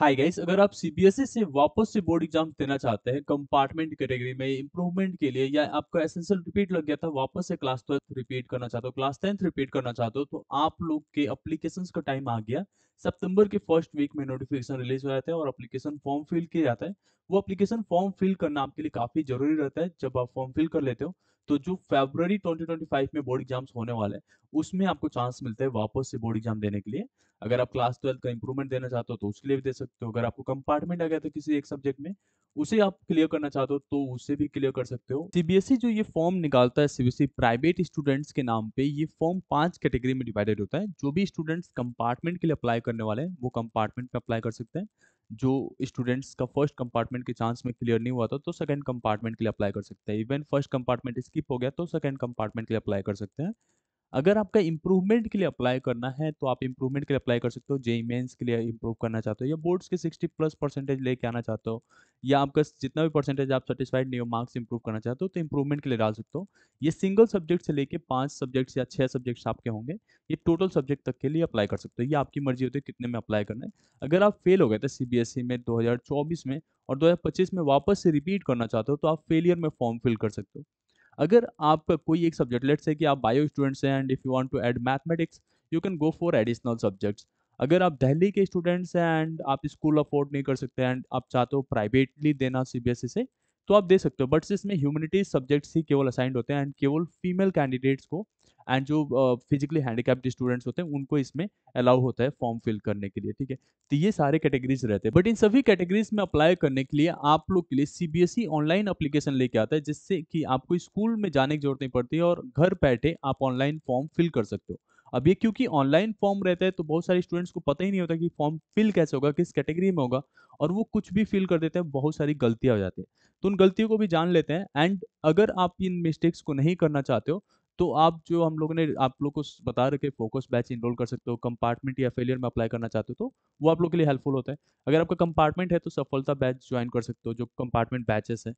hi guys अगर आप CBSE e से वापस से बोर्ड एग्जाम देना चाहते हैं कंपार्टमेंट कैटेगरी में इंप्रूवमेंट के लिए या आपका एसेंशियल रिपीट लग गया था वापस से क्लास ट्वेल्थ रिपीट करना चाहते हो क्लास टेंथ रिपीट करना चाहते हो तो आप लोग के अप्लीकेशन का टाइम आ गया सितंबर के फर्स्ट वीक में नोटिफिकेशन रिलीज हो जाता है और अप्लीकेशन फॉर्म फिल किया जाता है वो अप्लीकेशन फॉर्म फिल करना आपके लिए काफी जरूरी रहता है जब आप फॉर्म फिल कर लेते हो तो जो फेबररी 2025 में बोर्ड एग्जाम्स होने वाले हैं उसमें आपको चांस मिलता है वापस से बोर्ड एग्जाम देने के लिए अगर आप क्लास ट्वेल्थ का इंप्रूवमेंट देना चाहते हो तो उसके लिए भी दे सकते हो अगर आपको कंपार्टमेंट आ गया तो किसी एक सब्जेक्ट में उसे आप क्लियर करना चाहते हो तो उसे भी क्लियर कर सकते हो सीबीएसई e जो ये फॉर्म निकालता है सीबीएसई प्राइवेट स्टूडेंट्स के नाम पे ये फॉर्म पांच कैटेगरी में डिवाइडेड होता है जो भी स्टूडेंट्स कंपार्टमेंट के लिए अप्लाई करने वाले हैं वो कंपार्टमेंट पे अप्लाई कर सकते हैं जो स्टूडेंट्स का फर्स्ट कंपार्टमेंट के चांस में क्लियर नहीं हुआ था तो सेकंड कंपार्टमेंट के लिए अप्लाई कर सकते हैं इवन फर्स्ट कंपार्टमेंट स्किप हो गया तो सेकंड कंपार्टमेंट के लिए अप्लाई कर सकते हैं अगर आपका इंप्रूवमेंट के लिए अप्लाई करना है तो आप इंप्रूवमेंट के लिए अप्लाई कर सकते हो जेई मेन्स के लिए इंप्रूव करना चाहते हो या बोर्ड्स के 60 प्लस परसेंटेज लेके आना चाहते हो या आपका जितना भी परसेंटेज आप सेटिस्फाइड नहीं हो मार्क्स इंप्रूव करना चाहते हो तो इंप्रूवमेंट के लिए डाल सकते हो ये सिंगल सब्जेक्ट से लेके पाँच सब्जेक्ट्स या छः सब्जेक्ट्स आपके होंगे ये टोटल सब्जेक्ट तक के लिए अप्लाई कर सकते हो ये आपकी मर्जी होती है कितने में अप्लाई करना है अगर आप फेल हो गए थे सी e में दो में और दो में वापस से रिपीट करना चाहते हो तो आप फेलियर में फॉर्म फिल कर सकते हो अगर आपका कोई एक सब्जेक्ट लेट्स से कि आप बायो स्टूडेंट्स हैं and if you want to add mathematics you can go for additional subjects अगर आप दिल्ली के स्टूडेंट्स हैं एंड आप स्कूल अफोर्ड नहीं कर सकते एंड आप चाहते हो प्राइवेटली देना सी e से तो आप दे सकते हो बट इसमें ह्यूमनिटीज सब्जेक्ट्स ही केवल असाइंड होते हैं एंड केवल फीमेल कैंडिडेट्स को एंड जो फिजिकली हैंडीकैप स्टूडेंट्स होते हैं उनको इसमें अलाउ होता है फॉर्म फिल करने के लिए ठीक है तो ये सारे कैटेगरीज रहते हैं बट इन सभी कैटेगरीज में अप्लाई करने के लिए आप लोग के लिए सीबीएसई ऑनलाइन अप्लीकेशन लेके आता है जिससे कि आपको स्कूल में जाने की जरूरत नहीं पड़ती है और घर बैठे आप ऑनलाइन फॉर्म फिल कर सकते हो अब ये क्योंकि ऑनलाइन फॉर्म रहता है तो बहुत सारे स्टूडेंट्स को पता ही नहीं होता कि फॉर्म फिल कैसे होगा किस कैटेगरी में होगा और वो कुछ भी फिल कर देते हैं बहुत सारी गलतियां हो जाती है तो उन गलतियों को भी जान लेते हैं एंड अगर आप इन मिस्टेक्स को नहीं करना चाहते हो तो आप जो हम लोग ने आप लोग को बता रखे फोकस बैच इनरोल कर सकते हो कंपार्टमेंट या फेलियर में अप्लाई करना चाहते हो तो वो आप लोग के लिए हेल्पफुल होता है अगर आपका कंपार्टमेंट है तो सफलता बैच ज्वाइन कर सकते हो जो कंपार्टमेंट बैचेस है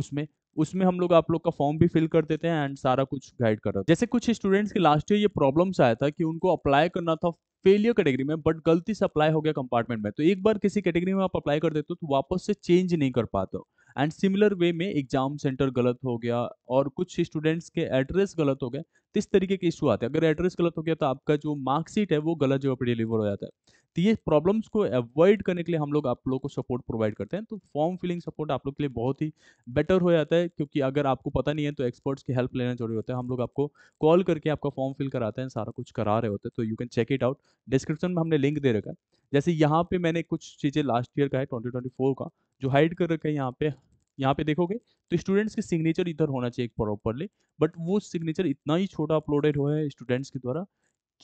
उसमें उसमें हम लोग आप लोग का फॉर्म भी फिल कर देते हैं एंड सारा कुछ गाइड कर रहे जैसे कुछ स्टूडेंट्स के लास्ट ईयर ये प्रॉब्लम्स आया था कि उनको अप्लाई करना था फेलियर कैटेगरी में बट गलती से अप्लाई हो गया कंपार्टमेंट में तो एक बार किसी कैटेगरी में आप अप्लाई कर देते हो तो वापस से चेंज नहीं कर पाते हो एंड सिमिलर वे में एग्जाम सेंटर गलत हो गया और कुछ स्टूडेंट्स के एड्रेस गलत हो गए तो इस तरीके के इशू आते हैं अगर एड्रेस गलत हो गया तो आपका जो मार्कशीट है वो गलत जगह पर डिलीवर हो जाता है तो ये प्रॉब्लम्स को अवॉइड करने के लिए हम लोग आप लोग को सपोर्ट प्रोवाइड करते हैं तो फॉर्म फिलिंग सपोर्ट आप लोग के लिए बहुत ही बेटर हो जाता है क्योंकि अगर आपको पता नहीं है तो एक्सपर्ट्स की हेल्प लेना जरूरी होता है हम लोग आपको कॉल करके आपका फॉर्म फिल कराते हैं सारा कुछ करा रहे होते हैं तो you can check it out description में हमने लिंक दे रखा है जैसे यहाँ पे मैंने कुछ चीज़ें लास्ट ईयर का है ट्वेंटी का जो हाइड कर रखा है यहाँ पे यहाँ पे देखोगे तो स्टूडेंट्स के सिग्नेचर इधर होना चाहिए प्रॉपरली बट वो सिग्नेचर इतना ही छोटा अपलोडेड हुआ है स्टूडेंट्स के द्वारा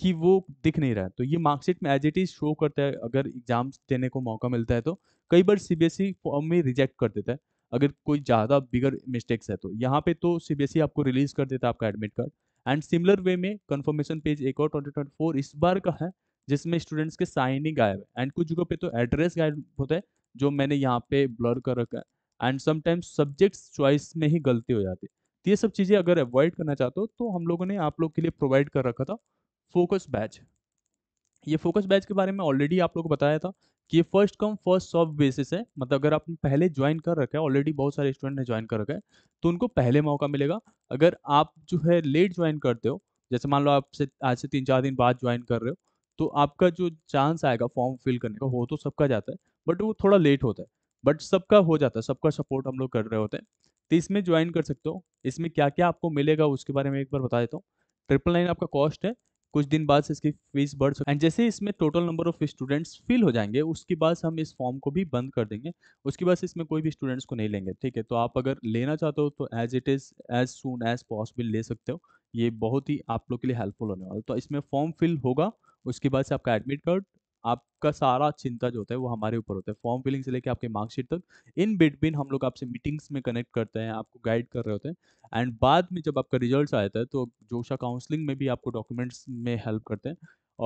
कि वो दिख नहीं रहा है तो ये मार्कशीट में एज इट इज शो करता है अगर एग्जाम्स देने को मौका मिलता है तो कई बार सीबीएसई फॉर्म e में रिजेक्ट कर देता है अगर कोई ज़्यादा बिगर मिस्टेक्स है तो यहाँ पे तो सीबीएसई e आपको रिलीज कर देता है आपका admit card and similar way में कन्फर्मेशन पेज एक और ट्वेंटी ट्वेंटी फोर इस बार का है जिसमें स्टूडेंट्स के साइनिंग गायब है एंड कुछ जगह पे तो एड्रेस गायब होता है जो मैंने यहाँ पे ब्लर कर रखा है एंड समटाइम्स सब्जेक्ट्स चॉइस में ही गलती हो जाती है तो ये सब चीज़ें अगर अवॉइड करना चाहते हो तो हम लोगों ने आप लोग के लिए प्रोवाइड कर रखा था फोकस बैच ये फोकस बैच के बारे में ऑलरेडी आप लोग को बताया था कि ये फर्स्ट कम फर्स्ट सॉफ्ट बेसिस है मतलब अगर आपने पहले ज्वाइन कर रखा है ऑलरेडी बहुत सारे स्टूडेंट ने ज्वाइन कर रखा है तो उनको पहले मौका मिलेगा अगर आप जो है लेट ज्वाइन करते हो जैसे मान लो आपसे आज से तीन चार दिन बाद ज्वाइन कर रहे हो तो आपका जो चांस आएगा फॉर्म फिल करने का हो तो सबका जाता है बट वो थोड़ा लेट होता है बट सबका हो जाता है सबका सपोर्ट हम लोग कर रहे होते हैं तो इसमें ज्वाइन कर सकते हो इसमें क्या क्या आपको मिलेगा उसके बारे में एक बार बता देता हूँ ट्रिपल नाइन आपका कॉस्ट है कुछ दिन बाद से इसकी फीस बढ़ सकती एंड जैसे इसमें total number of students fill हो जाएंगे उसके बाद हम इस फॉर्म को भी बंद कर देंगे उसके बाद इसमें कोई भी स्टूडेंट्स को नहीं लेंगे ठीक है तो आप अगर लेना चाहते हो तो as it is as soon as possible ले सकते हो ये बहुत ही आप लोग के लिए हेल्पफुल होने वाला तो इसमें फॉर्म फिल होगा उसके बाद से आपका एडमिट कार्ड आपका सारा चिंता जो होता है वो हमारे ऊपर होता है फॉर्म फिलिंग से लेके आपके मार्कशीट तक इन बिटवीन हम लोग आपसे मीटिंग्स में कनेक्ट करते हैं आपको गाइड कर रहे होते हैं एंड बाद में जब आपका रिजल्ट आया था तो जोशा काउंसलिंग में भी आपको डॉक्यूमेंट्स में हेल्प करते हैं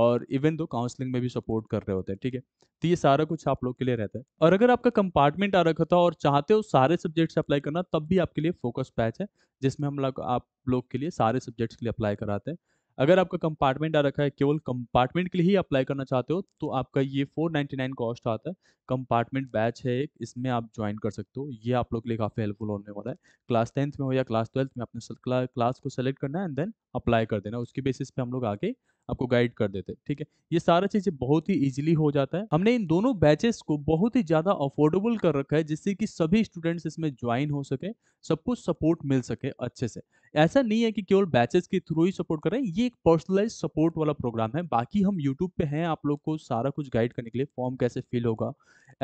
और इवन दो काउंसलिंग में भी सपोर्ट कर रहे होते हैं ठीक है तो ये सारा कुछ आप लोग के लिए रहता है और अगर आपका कंपार्टमेंट आ रखा था और चाहते हो सारे सब्जेक्ट्स अप्लाई करना तब भी आपके लिए फोकस पैच है जिसमें हम लोग आप लोग के लिए सारे सब्जेक्ट्स के लिए अप्लाई कराते हैं अगर आपका कंपार्टमेंट आ रखा है केवल कंपार्टमेंट के लिए ही अप्लाई करना चाहते हो तो आपका ये 499 कॉस्ट आता है कंपार्टमेंट बैच है एक इसमें आप ज्वाइन कर सकते हो ये आप लोग के लिए काफ़ी हेल्पफुल होने वाला है क्लास टेंथ में हो या क्लास ट्वेल्थ में आपने क्लास को सेलेक्ट करना है एंड देन अप्लाई कर देना उसके बेसिस पे हम लोग आगे आपको गाइड कर देते ठीक है ये सारा चीज़ें बहुत ही इजीली हो जाता है हमने इन दोनों बैचेस को बहुत ही ज़्यादा अफोर्डेबल कर रखा है जिससे कि सभी स्टूडेंट्स इसमें ज्वाइन हो सके सब कुछ सपोर्ट मिल सके अच्छे से ऐसा नहीं है कि केवल बैचेस के थ्रू ही सपोर्ट करें ये एक पर्सनलाइज सपोर्ट वाला प्रोग्राम है बाकी हम यूट्यूब पे हैं आप लोग को सारा कुछ गाइड करने के लिए फॉर्म कैसे फिल होगा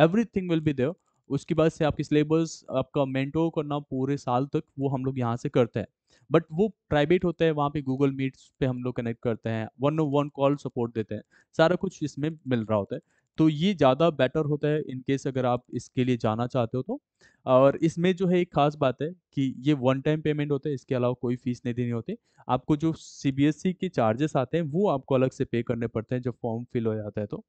एवरी विल बी देव उसके बाद से आपकी सिलेबस आपका मेंटो करना पूरे साल तक वो हम लोग यहाँ से करते हैं बट वो प्राइवेट होता है वहाँ पे गूगल मीट्स पे हम लोग कनेक्ट करते हैं one on one call support देते हैं सारा कुछ इसमें मिल रहा होता है तो ये ज़्यादा बेटर होता है इन केस अगर आप इसके लिए जाना चाहते हो तो और इसमें जो है एक खास बात है कि ये वन टाइम पेमेंट होता है इसके अलावा कोई फीस नहीं देनी होती आपको जो सी e के चार्जेस आते हैं वो आपको अलग से पे करने पड़ते हैं जब फॉर्म फिल हो जाता है तो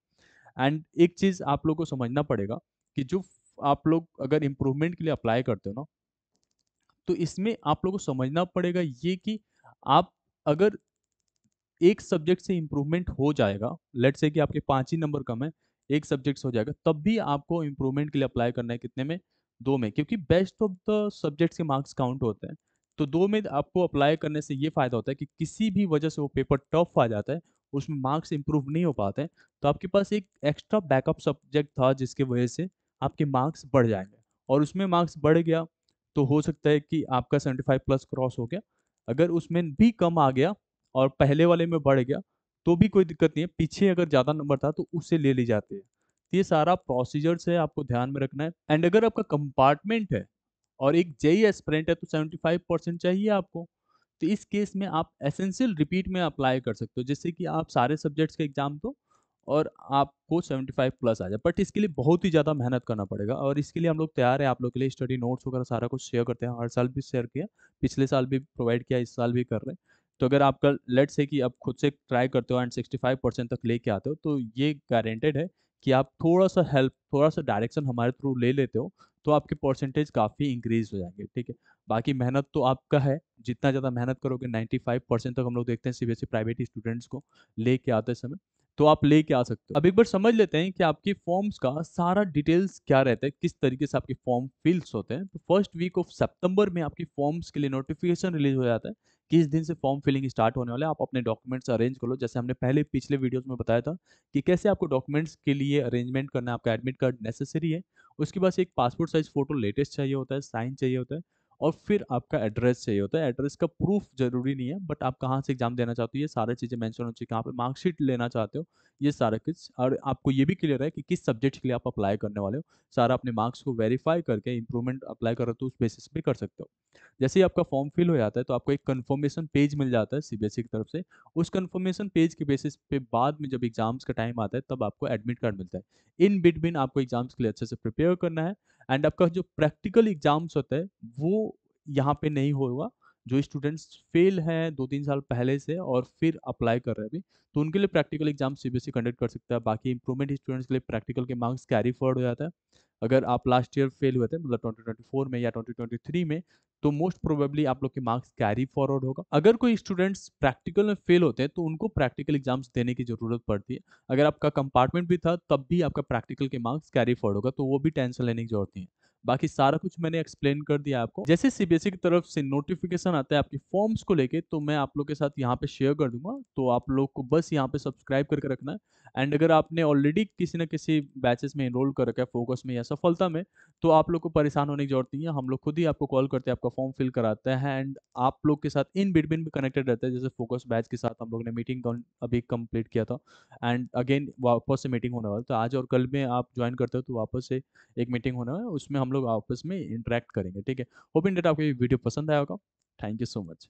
एंड एक चीज़ आप लोग को समझना पड़ेगा कि जो आप लोग अगर इम्प्रूवमेंट के लिए अप्लाई करते हो ना तो इसमें आप लोग को समझना पड़ेगा ये कि आप अगर एक सब्जेक्ट से इम्प्रूवमेंट हो जाएगा लेट से कि आपके पाँच ही नंबर कम है एक सब्जेक्ट से हो जाएगा तब भी आपको इम्प्रूवमेंट के लिए अप्लाई करना है कितने में दो में क्योंकि बेस्ट ऑफ द सब्जेक्ट्स के मार्क्स काउंट होते हैं तो दो में आपको अप्लाई करने से ये फ़ायदा होता है कि किसी भी वजह से वो पेपर टफ आ जाता है उसमें मार्क्स इंप्रूव नहीं हो पाते हैं तो आपके पास एक एक्स्ट्रा बैकअप सब्जेक्ट था जिसके वजह से आपके मार्क्स बढ़ जाएंगे और उसमें मार्क्स बढ़ गया तो हो सकता है कि आपका सेवेंटी फाइव प्लस क्रॉस हो गया अगर उसमें भी कम आ गया और पहले वाले में बढ़ गया तो भी कोई दिक्कत नहीं है पीछे अगर ज़्यादा नंबर था तो उससे ले ली जाते हैं तो ये सारा प्रोसीजर्स है आपको ध्यान में रखना है एंड अगर आपका कंपार्टमेंट है और एक जेई एस्परेंट है तो सेवेंटी फाइव परसेंट चाहिए आपको तो इस केस में आप एसेंशियल रिपीट में अप्लाई कर सकते हो जैसे कि आप सारे सब्जेक्ट्स के एग्जाम दो और आपको 75 प्लस आ जाए बट इसके लिए बहुत ही ज़्यादा मेहनत करना पड़ेगा और इसके लिए हम लोग तैयार है आप लोग के लिए स्टडी नोट्स वगैरह सारा कुछ शेयर करते हैं हर साल भी शेयर किया पिछले साल भी प्रोवाइड किया इस साल भी कर रहे हैं तो अगर आपका लेट्स है कि आप खुद से ट्राई करते हो एंड सिक्सटी परसेंट तक लेके आते हो तो ये गारंटेड है कि आप थोड़ा सा हेल्प थोड़ा सा डायरेक्शन हमारे थ्रू ले लेते हो तो आपके परसेंटेज काफ़ी इंक्रीज हो जाएंगे ठीक है बाकी मेहनत तो आपका है जितना ज़्यादा मेहनत करोगे 95 परसेंट तक हम लोग देखते हैं सी प्राइवेट स्टूडेंट्स को ले आते समय तो आप लेके आ सकते हो अब एक बार समझ लेते हैं कि आपके फॉर्म्स का सारा डिटेल्स क्या रहता है किस तरीके से आपके फॉर्म फिल्स होते हैं तो फर्स्ट वीक ऑफ सितंबर में आपके फॉर्म्स के लिए नोटिफिकेशन रिलीज हो जाता है किस दिन से फॉर्म फिलिंग स्टार्ट होने वाला है आप अपने डॉक्यूमेंट्स अरेंज लो जैसे हमने पहले पिछले वीडियोस में बताया था कि कैसे आपको डॉक्यूमेंट्स के लिए अरेंजमेंट करना है आपका एडमिट कार्ड नेसेसरी है उसके पास एक पासपोर्ट साइज फोटो लेटेस्ट चाहिए होता है साइन चाहिए होता है और फिर आपका एड्रेस चाहिए होता है एड्रेस का प्रूफ जरूरी नहीं है बट आप कहाँ से एग्जाम देना चाहते हो ये सारे चीज़ें मैंशन होनी चाहिए कहाँ पर मार्कशीट लेना चाहते हो ये सारा कुछ और आपको ये भी क्लियर है कि किस सब्जेक्ट के लिए आप अप्लाई करने वाले हो सारा अपने मार्क्स को वेरीफाई करके इंप्रूवमेंट अप्लाई कर रहे हो तो उस बेसिस पर कर सकते हो जैसे ही आपका फॉर्म फिल हो जाता है तो आपको एक कंफर्मेशन पेज मिल जाता है सीबीएसई e की तरफ से उस कंफर्मेशन पेज के बेसिस पे बाद में जब एग्जाम्स का टाइम आता है तब आपको एडमिट कार्ड मिलता है इन बिटवीन आपको एग्जाम्स के लिए अच्छे से प्रिपेयर करना है एंड आपका जो प्रैक्टिकल एग्जाम्स होता है वो यहाँ पे नहीं होगा जो स्टूडेंट्स फेल हैं दो तीन साल पहले से और फिर अप्लाई कर रहे हैं अभी तो उनके लिए प्रैक्टिकल एग्जाम सीबीएसई कंडक्ट कर सकता है बाकी इंप्रूवमेंट स्टूडेंट्स के लिए प्रैक्टिकल के मार्क्स कैरी फॉर्ड हो जाता है अगर आप लास्ट ईयर फेल हुए थे मतलब 2024 में या 2023 में तो मोस्ट प्रोबेबली आप लोग के मार्क्स कैरी फॉरवर्ड होगा अगर कोई स्टूडेंट्स प्रैक्टिकल में फेल होते हैं तो उनको प्रैक्टिकल एग्जाम्स देने की जरूरत पड़ती है अगर आपका कंपार्टमेंट भी था तब भी आपका प्रैक्टिकल के मार्क्स कैरी फॉरवर्ड होगा तो वो भी टेंशन लेने की जरूरत नहीं है बाकी सारा कुछ मैंने एक्सप्लेन कर दिया आपको जैसे सीबीएसई e की तरफ से नोटिफिकेशन आता है आपकी फॉर्म्स को लेके तो मैं आप लोग के साथ यहाँ पे शेयर कर दूंगा तो आप लोग को बस यहाँ पे सब्सक्राइब करके रखना है एंड अगर आपने ऑलरेडी किसी न किसी बैचेस में इनरोल कर रखा है फोकस में या सफलता में तो आप लोग को परेशान होने की जरूरत नहीं है हम लोग खुद ही आपको कॉल करते हैं आपका फॉर्म फिल कराते हैं एंड आप लोग के साथ इन बिटवीन भी कनेक्टेड रहते हैं जैसे फोकस बैच के साथ हम लोग ने मीटिंग अभी कम्प्लीट किया था एंड अगेन वापस से मीटिंग होने वाला तो आज और कल में आप ज्वाइन करते हो तो वापस से एक मीटिंग होने है उसमें हम हम लोग आपस में इंटरेक्ट करेंगे ठीक है होप इन डेट आपको ये वीडियो पसंद आया होगा थैंक यू सो मच